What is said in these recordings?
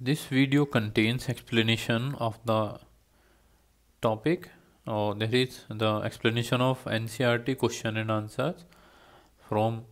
This video contains explanation of the topic or there is the explanation of NCRT question and answers from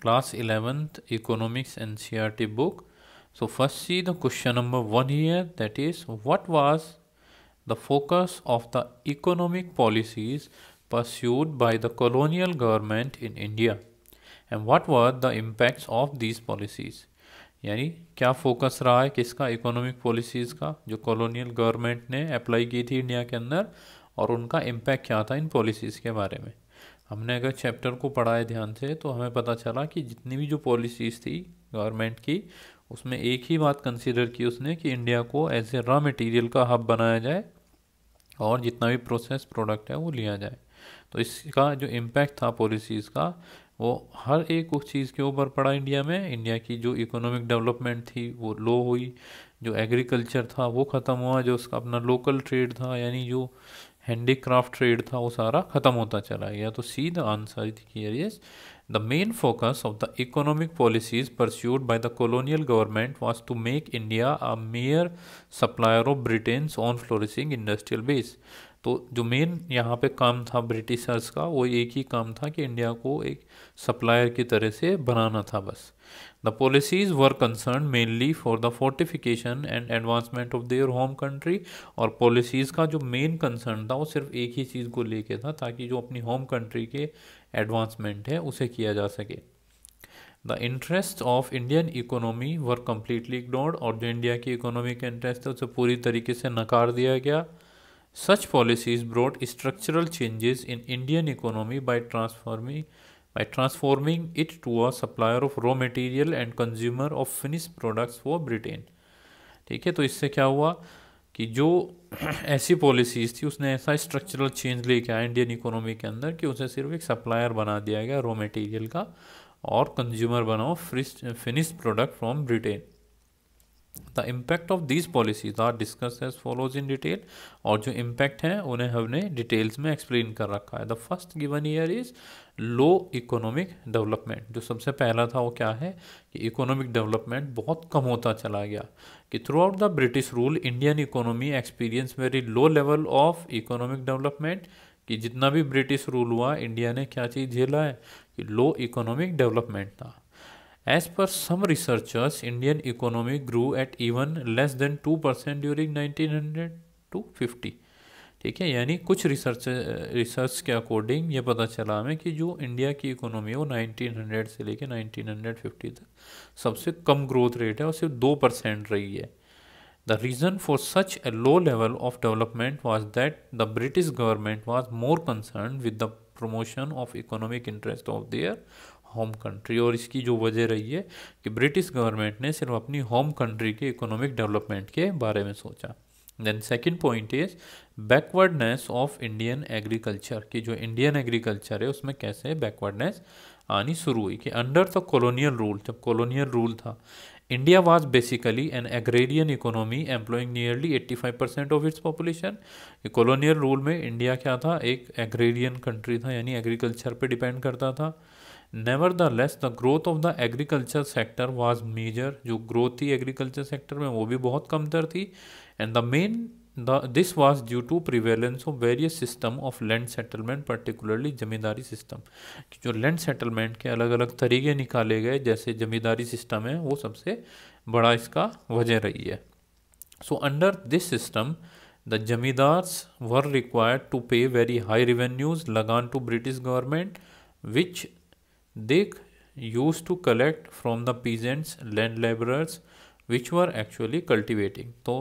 class 11th economics NCRT book. So first see the question number 1 here that is what was the focus of the economic policies pursued by the colonial government in India and what were the impacts of these policies? यानी क्या focus रहा है किसका economic policies का जो colonial government ने apply की थी इंडिया के अंदर और उनका इम्पैक्ट क्या था इन पॉलिसीज़ के बारे में हमने अगर चैप्टर को पढ़ाए ध्यान से तो हमें पता चला कि जितनी भी जो पॉलिसीज़ थी गवर्नमेंट की उसमें एक ही बात कंसिडर की उसने कि इंडिया को एज ए रॉ मटेरियल का हब बनाया जाए और जितना भी प्रोसेस प्रोडक्ट है वो लिया जाए तो इसका जो इम्पैक्ट था पॉलिसीज़ का वो हर एक उस चीज़ के ऊपर पड़ा इंडिया में इंडिया की जो इकोनॉमिक डेवलपमेंट थी वो लो हुई जो एग्रीकल्चर था वो ख़त्म हुआ जो उसका अपना लोकल ट्रेड था यानी जो हैंडीक्राफ्ट ट्रेड था वो सारा ख़त्म होता चला गया तो see the answer here is the main focus of the economic policies pursued by the colonial government was to make India a mere supplier of Britain's on flourishing industrial base तो जो मेन यहाँ पे काम था Britishers का वो एक ही काम था कि इंडिया को एक सप्लायर की तरह से बनाना था बस the policies were concerned mainly for the fortification and advancement of their home country और पॉलिसीज़ का जो मेन कंसर्न था वो सिर्फ एक ही चीज़ को लेके था ताकि जो अपनी होम कंट्री के एडवांसमेंट है उसे किया जा सके the interest of Indian economy were completely ignored और जो इंडिया की इकोनॉमी के इंटरेस्ट थे उसे पूरी तरीके से नकार दिया गया Such policies brought structural changes in Indian economy by transforming by transforming it to a supplier of raw material and consumer of finished products for Britain. ठीक है तो इससे क्या हुआ कि जो ऐसी पॉलिसीज थी उसने ऐसा स्ट्रक्चरल चेंज ले किया इंडियन इकोनॉमी के अंदर कि उसे सिर्फ एक सप्लायर बना दिया गया रॉ मटेरियल का और कंज्यूमर बनाओ first finish product from Britain the impact of this policies are discuss as follows in detail और जो इम्पैक्ट हैं उन्हें हमने डिटेल्स में एक्सप्लेन कर रखा है the first given year is low economic development जो सबसे पहला था वो क्या है कि इकोनॉमिक डेवलपमेंट बहुत कम होता चला गया कि throughout the British rule Indian economy experience very low level of economic development कि जितना भी ब्रिटिश रूल हुआ इंडिया ने क्या चीज़ झेला है कि लो इकोनॉमिक डेवलपमेंट था As per some researchers, Indian economy grew at even less than 2% during 1900 to 50. ठीक है यानी कुछ रिसर्च रिसर्च के अकॉर्डिंग ये पता चला हमें कि जो इंडिया की इकोनॉमी है वो नाइनटीन हंड्रेड से लेकर नाइनटीन हंड्रेड फिफ्टी तक सबसे कम ग्रोथ रेट है और सिर्फ दो परसेंट रही है the reason for such a low level of development was that the British government was more concern with the promotion of economic interest of their home country और इसकी जो वजह रही है कि ब्रिटिश गवर्नमेंट ने सिर्फ अपनी होम कंट्री के इकोनॉमिक डेवलपमेंट के बारे में सोचा then second point is backwardness of Indian agriculture कि जो इंडियन एग्रीकल्चर है उसमें कैसे बैकवर्डनेस आनी शुरू हुई कि अंडर द कॉलोनियल रूल जब कॉलोनियल रूल था India was basically an agrarian economy employing nearly 85% percent of its population colonial rule में इंडिया क्या था एक एग्रेरियन कंट्री था यानी एग्रीकल्चर पे डिपेंड करता था nevertheless the growth of the agriculture sector was major जो ग्रोथ थी एग्रीकल्चर सेक्टर में वो भी बहुत कमतर थी and the main the this was due to prevalence of various system of land settlement particularly zamindari system जो land settlement के अलग अलग तरीके निकाले गए जैसे जमींदारी सिस्टम है वो सबसे बड़ा इसका वजह रही है so under this system the zamindars were required to pay very high revenues lagaan to British government which they use to collect from the peasants land labourers which were actually cultivating तो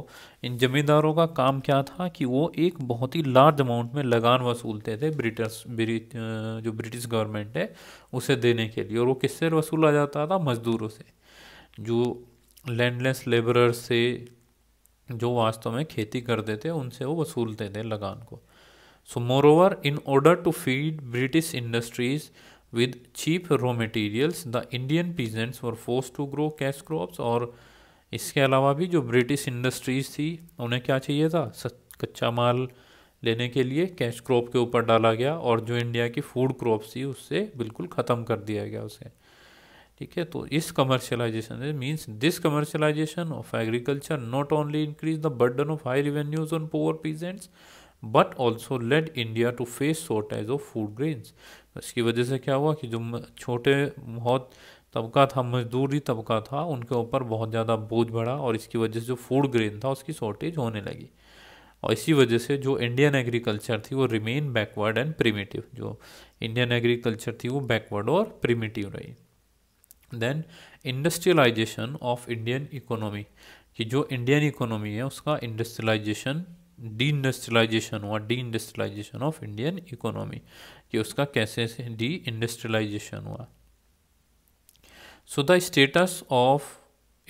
इन जमींदारों का काम क्या था कि वो एक बहुत ही लार्ज अमाउंट में लगान वसूलते थे ब्रिटिश जो ब्रिटिश गवर्नमेंट है उसे देने के लिए और वो किससे वसूला जाता था मज़दूरों से जो लैंडलेस लेबरर्स से जो वास्तव में खेती करते थे उनसे वो वसूलते थे लगान को so moreover in order to feed British industries with cheap raw materials the indian peasants were forced to grow cash crops और इसके अलावा भी जो ब्रिटिश इंडस्ट्रीज थी उन्हें क्या चाहिए था कच्चा माल लेने के लिए कैश क्रॉप के ऊपर डाला गया और जो इंडिया की फूड क्रॉप थी उससे बिल्कुल ख़त्म कर दिया गया उसे ठीक है तो इस commercialisation means this commercialisation of agriculture not only increase the burden of high revenues on poor peasants but also led India to face shortage of food grains इसकी वजह से क्या हुआ कि जो छोटे बहुत तबका था मजदूरी तबका था उनके ऊपर बहुत ज़्यादा बोझ बढ़ा और इसकी वजह से जो फूड ग्रेन था उसकी शॉर्टेज होने लगी और इसी वजह से जो इंडियन एग्रीकल्चर थी वो रिमेन बैकवर्ड एंड प्रीमेटिव जो इंडियन एग्रीकल्चर थी वो बैकवर्ड और प्रीमेटिव रही then industrialisation of Indian economy कि जो इंडियन इकोनॉमी है उसका इंडस्ट्रियलाइजेशन डी इंडस्ट्रियलाइजेशन हुआ deindustrialisation of Indian economy कि उसका कैसे से डी इंडस्ट्रियलाइजेशन हुआ so the status of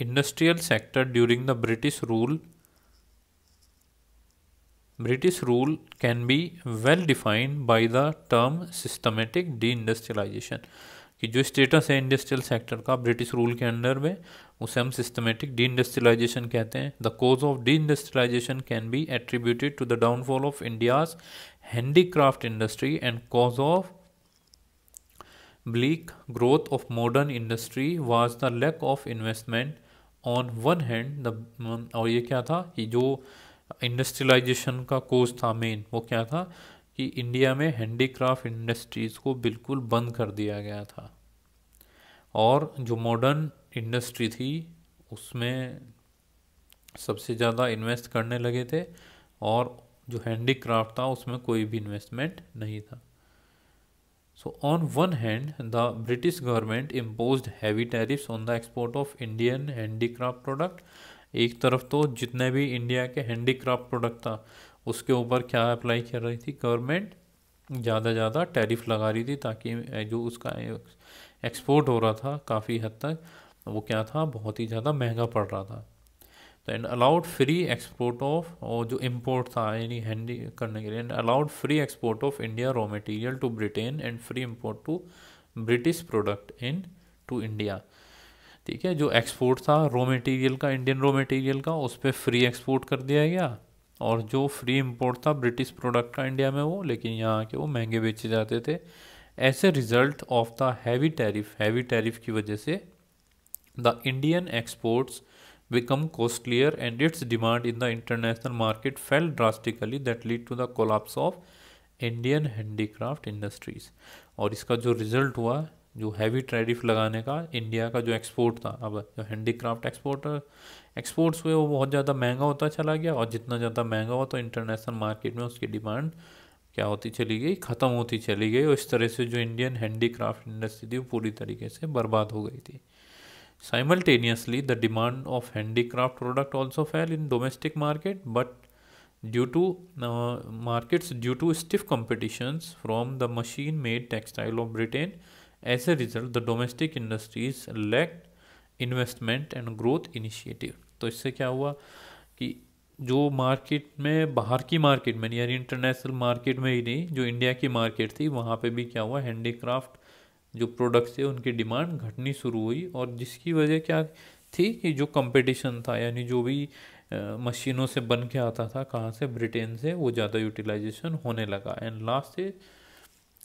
industrial sector during the British rule British rule can be well defined by the term systematic deindustrialisation कि जो status है industrial sector का British rule के अंडर में उसे हम सिस्टमेटिक डी इंडस्ट्रियलाइजेशन कहते हैं the cause of deindustrialisation can be attributed to the downfall of India's handicraft industry and cause of bleak growth of modern industry was the lack of investment on one hand the और ये क्या था कि जो industrialisation का कोज था main वो क्या था कि इंडिया में हैंडीक्राफ्ट इंडस्ट्रीज़ को बिल्कुल बंद कर दिया गया था और जो मॉडर्न इंडस्ट्री थी उसमें सबसे ज़्यादा इन्वेस्ट करने लगे थे और जो हैंडीक्राफ्ट था उसमें कोई भी इन्वेस्टमेंट नहीं था so on one hand the British government impose heavy tariffs on the export of Indian handicraft product एक तरफ तो जितने भी इंडिया के हैंडीक्राफ्ट प्रोडक्ट था उसके ऊपर क्या अप्लाई कर रही थी गवर्नमेंट ज़्यादा ज़्यादा टैरिफ लगा रही थी ताकि जो उसका एक्सपोर्ट हो रहा था काफ़ी हद तक वो क्या था बहुत ही ज़्यादा महंगा पड़ रहा था तो and allowed free export of और जो इम्पोर्ट था यानी हैंडी करने के लिए and allowed free export of India raw material to Britain and free import to British product into India ठीक है जो एक्सपोर्ट था रॉ मटेरियल का इंडियन रॉ मटेरियल का उस पर फ्री एक्सपोर्ट कर दिया गया और जो फ्री इंपोर्ट था ब्रिटिश प्रोडक्ट का इंडिया में वो लेकिन यहाँ के वो महंगे बेचे जाते थे as a result of the heavy tariff heavy tariff की वजह से the Indian exports become costlier and its demand in the international market fell drastically that lead to the collapse of Indian handicraft industries और इसका जो result हुआ जो heavy tariff लगाने का इंडिया का जो एक्सपोर्ट था अब जो हैंडीक्राफ्ट एक्सपोर्ट एक्सपोर्ट्स हुए वो बहुत ज़्यादा महंगा होता चला गया और जितना ज़्यादा महंगा हुआ तो इंटरनेशनल मार्केट में उसकी डिमांड क्या होती चली गई ख़त्म होती चली गई और इस तरह से जो इंडियन हैंडीक्राफ्ट इंडस्ट्री थी वो पूरी तरीके से बर्बाद हो गई थी simultaneously the demand of handicraft product also fell in domestic market but due to markets due to stiff competitions from the machine made textile of Britain as a result the domestic industries lack investment and growth initiative तो इससे क्या हुआ कि जो market में बाहर की market में यानी इंटरनेशनल मार्केट में ही नहीं जो इंडिया की मार्केट थी वहाँ पे भी क्या हुआ हैंडीक्राफ्ट जो प्रोडक्ट्स थे उनकी डिमांड घटनी शुरू हुई और जिसकी वजह क्या थी कि जो कंपटीशन था यानी जो भी मशीनों से बन के आता था कहाँ से ब्रिटेन से वो ज़्यादा यूटिलाइजेशन होने लगा एंड लास्ट से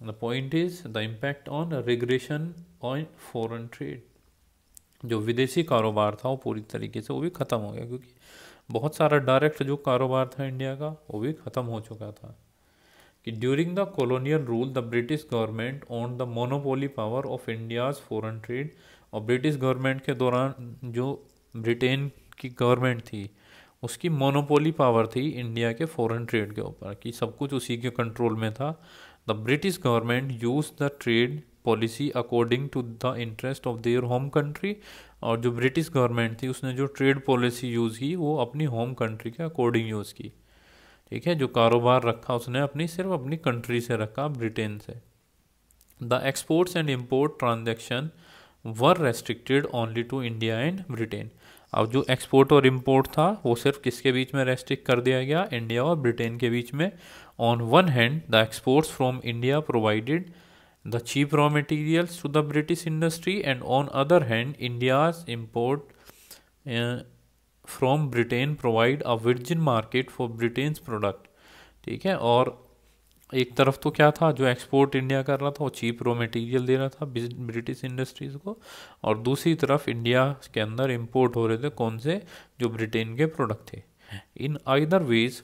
the point is the impact on regression on foreign trade जो विदेशी कारोबार था वो पूरी तरीके से वो भी ख़त्म हो गया क्योंकि बहुत सारा डायरेक्ट जो कारोबार था इंडिया का वो भी ख़त्म हो चुका था कि during the colonial rule the British government on the monopoly power of India's foreign trade और ब्रिटिश गवर्नमेंट के दौरान जो ब्रिटेन की गवर्नमेंट थी उसकी मोनोपोली पावर थी इंडिया के फॉरेन ट्रेड के ऊपर कि सब कुछ उसी के कंट्रोल में था The British government used the trade policy according to the interest of their home country और जो ब्रिटिश गवर्नमेंट थी उसने जो ट्रेड पॉलिसी यूज़ की वो अपनी होम कंट्री के अकॉर्डिंग यूज़ की ठीक है जो कारोबार रखा उसने अपनी सिर्फ अपनी कंट्री से रखा ब्रिटेन से the exports and import transaction were restricted only to India and Britain अब जो एक्सपोर्ट और इम्पोर्ट था वो सिर्फ किसके बीच में रेस्ट्रिक्ट कर दिया गया इंडिया और ब्रिटेन के बीच में on one hand the exports from India provided the cheap raw materials to the British industry and on other hand India's import from Britain provide a virgin market for Britain's product ठीक है और एक तरफ तो क्या था जो export India कर रहा था वो चीप रॉ मटेरियल दे रहा था ब्रिटिश इंडस्ट्रीज़ को और दूसरी तरफ इंडिया के अंदर इम्पोर्ट हो रहे थे कौन से जो ब्रिटेन के प्रोडक्ट थे in either ways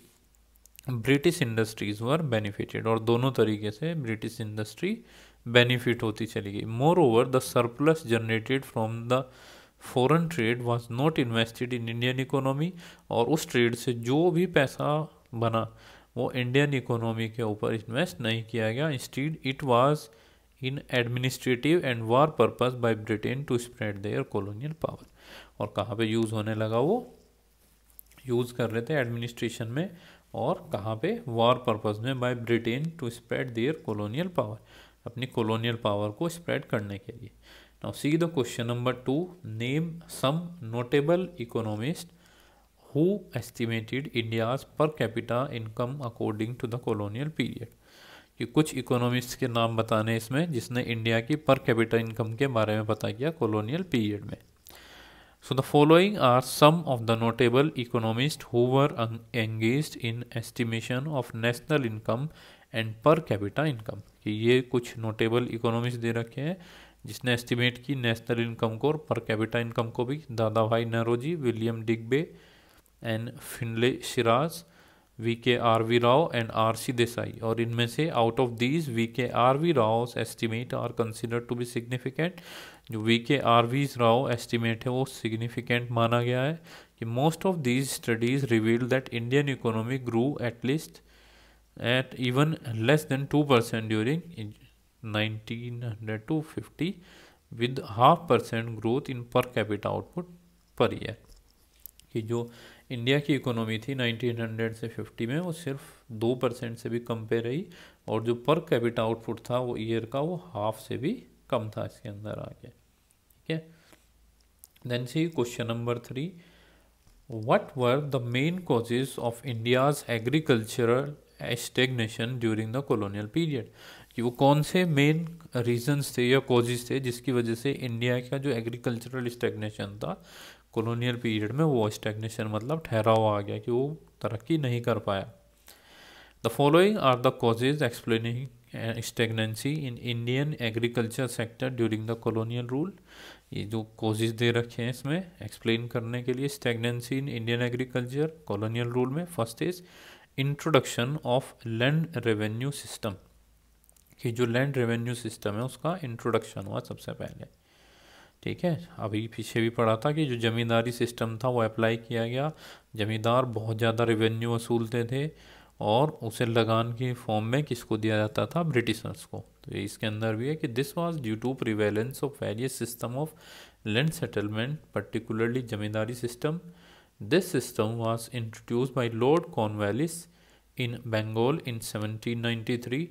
British industries were benefited और दोनों तरीके से ब्रिटिश इंडस्ट्री बेनिफिट होती चली गई moreover the surplus generated from the foreign trade was not invested in Indian economy और उस ट्रेड से जो भी पैसा बना वो इंडियन इकोनॉमी के ऊपर इन्वेस्ट नहीं किया गया instead it was in administrative and war purpose by Britain to spread their colonial power और कहाँ पे यूज़ होने लगा वो यूज़ कर रहे थे एडमिनिस्ट्रेशन में और कहाँ पे वार पर्पस में by Britain to spread their colonial power अपनी कॉलोनियल पावर को स्प्रेड करने के लिए now see the question number two name some notable economist who estimated India's per capita income according to the colonial period. कि कुछ economist के नाम बताने इसमें जिसने इंडिया की पर कैपिटा इनकम के बारे में पता किया कॉलोनियल पीरियड में so the following are some of the notable economist who were engage in estimation of national income and per capita income कि ये कुछ नोटेबल इकोनॉमिस्ट दे रखे हैं जिसने एस्टिमेट की नेशनल इनकम को और पर कैपिटा इनकम को भी Dadabhai Naoroji William Digby and Findlay Shirras V K R V Rao and R C Desai और इनमें से out of these V K R V Rao estimate are consider to be significant जो V K R V Rao estimate है वो significant माना गया है कि most of these studies reveal that Indian economy grew at least at even less than two percent during nineteen hundred to fifty with half percent growth in per capita output per year कि जो India की economy थी 1900 से 50 में वो सिर्फ दो percent से भी कम पे रही और जो पर कैपिटा आउटपुट था वो ईयर का वो हाफ से भी कम था इसके अंदर आके ठीक है then see question number three what were the main causes of India's agricultural stagnation during the colonial period कि वो कौन से मेन रीजंस थे या कॉजेज थे जिसकी वजह से इंडिया का जो एग्रीकल्चरल स्टेग्नेशन था कॉलोनियल पीरियड में वो स्टेगनेशन मतलब ठहराव आ गया कि वो तरक्की नहीं कर पाया the following are the causes explaining stagnancy in Indian agriculture sector during the colonial rule ये जो कॉजेज दे रखे हैं इसमें एक्सप्लेन करने के लिए stagnancy in Indian agriculture colonial rule में first is introduction of land revenue system कि जो लैंड रेवेन्यू सिस्टम है उसका इंट्रोडक्शन हुआ सबसे पहले ठीक है अभी पीछे भी पढ़ा था कि जो ज़मींदारी सिस्टम था वो अप्लाई किया गया ज़मींदार बहुत ज़्यादा रेवेन्यू वसूलते थे और उसे लगान के फॉर्म में किसको दिया जाता था ब्रिटिशर्स को तो इसके अंदर भी है कि this was due to prevalence of various system of land settlement particularly zamindari system this system was introduce by Lord Cornwallis in Bengal in 1793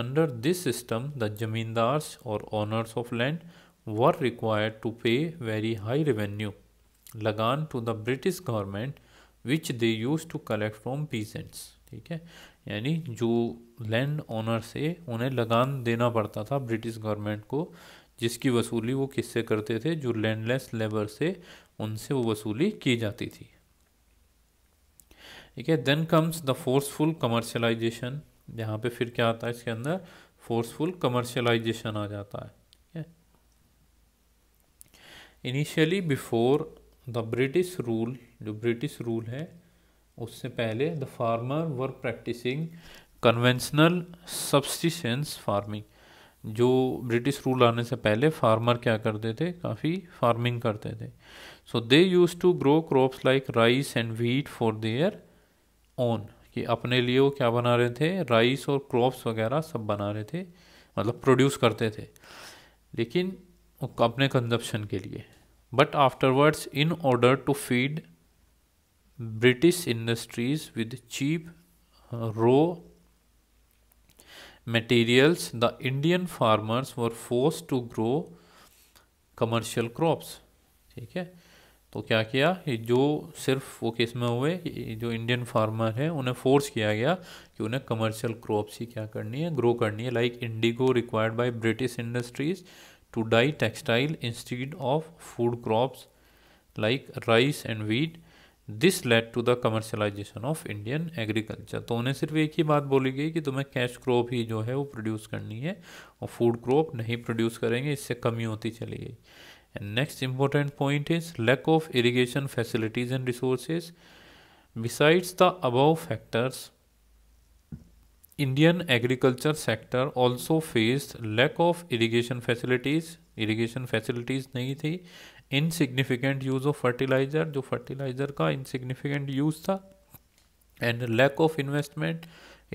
under this system the zamindars और owners of land were required to pay very high revenue, लगान to the British government, which they used to collect from peasants. ठीक है यानी जो land owner से उन्हें लगान देना पड़ता था ब्रिटिश गवर्नमेंट को जिसकी वसूली वो किससे करते थे जो लैंडलेस लेबर से उनसे वो वसूली की जाती थी ठीक है then comes the forceful commercialisation यहाँ पे फिर क्या आता है इसके अंदर फोर्सफुल कमर्शलाइजेशन आ जाता है initially before the British rule जो ब्रिटिश रूल है उससे पहले the farmer were practicing conventional subsistence farming जो ब्रिटिश रूल आने से पहले फार्मर क्या करते थे काफ़ी फार्मिंग करते थे so they use to grow crops like rice and wheat for their own कि अपने लिए वो क्या बना रहे थे राइस और क्रॉप्स वगैरह सब बना रहे थे मतलब प्रोड्यूस करते थे लेकिन अपने कंजप्शन के लिए but afterwards in order to feed British industries with cheap raw materials the Indian farmers were force to grow commercial crops ठीक है तो क्या किया ये जो सिर्फ वो केस में हुए जो इंडियन फार्मर हैं उन्हें फोर्स किया गया कि उन्हें कमर्शियल क्रॉप्स ही क्या करनी है ग्रो करनी है like indigo required by British industries to dye textile instead of food crops like rice and wheat. This led to the commercialisation of Indian agriculture तो उन्हें सिर्फ एक ही बात बोली गई कि तुम्हें कैश क्रॉप ही जो है वो प्रोड्यूस करनी है और फूड क्रॉप नहीं प्रोड्यूस करेंगे इससे कमी होती चली गई and next important point is lack of irrigation facilities and resources besides the above factors Indian agriculture sector also face lack of irrigation facilities irrigation facilities नहीं थी insignificant use of fertiliser जो fertiliser का insignificant use था and lack of investment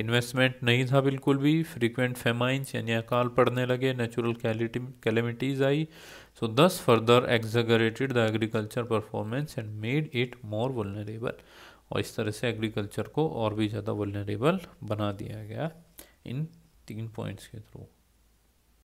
investment नहीं था बिल्कुल भी frequent famines यानी अकाल पड़ने लगे नेचुरल कैलेमिटीज आई so thus further exaggerated the agriculture performance and made it more वेबल और इस तरह से एग्रीकल्चर को और भी ज़्यादा वलनरेबल बना दिया गया इन तीन पॉइंट्स के थ्रू